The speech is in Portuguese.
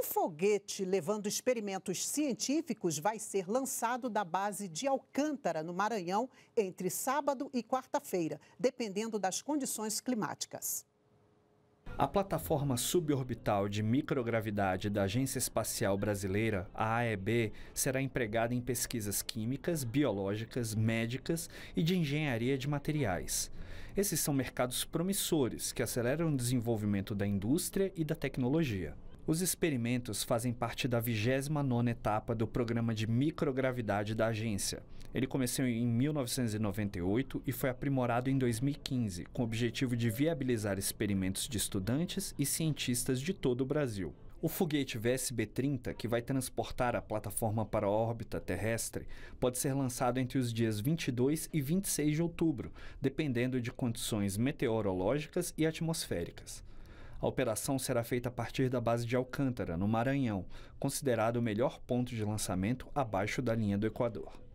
Um foguete levando experimentos científicos vai ser lançado da base de Alcântara, no Maranhão, entre sábado e quarta-feira, dependendo das condições climáticas. A plataforma suborbital de microgravidade da Agência Espacial Brasileira, a AEB, será empregada em pesquisas químicas, biológicas, médicas e de engenharia de materiais. Esses são mercados promissores que aceleram o desenvolvimento da indústria e da tecnologia. Os experimentos fazem parte da 29 etapa do programa de microgravidade da agência. Ele começou em 1998 e foi aprimorado em 2015, com o objetivo de viabilizar experimentos de estudantes e cientistas de todo o Brasil. O foguete VSB-30, que vai transportar a plataforma para a órbita terrestre, pode ser lançado entre os dias 22 e 26 de outubro, dependendo de condições meteorológicas e atmosféricas. A operação será feita a partir da base de Alcântara, no Maranhão, considerado o melhor ponto de lançamento abaixo da linha do Equador.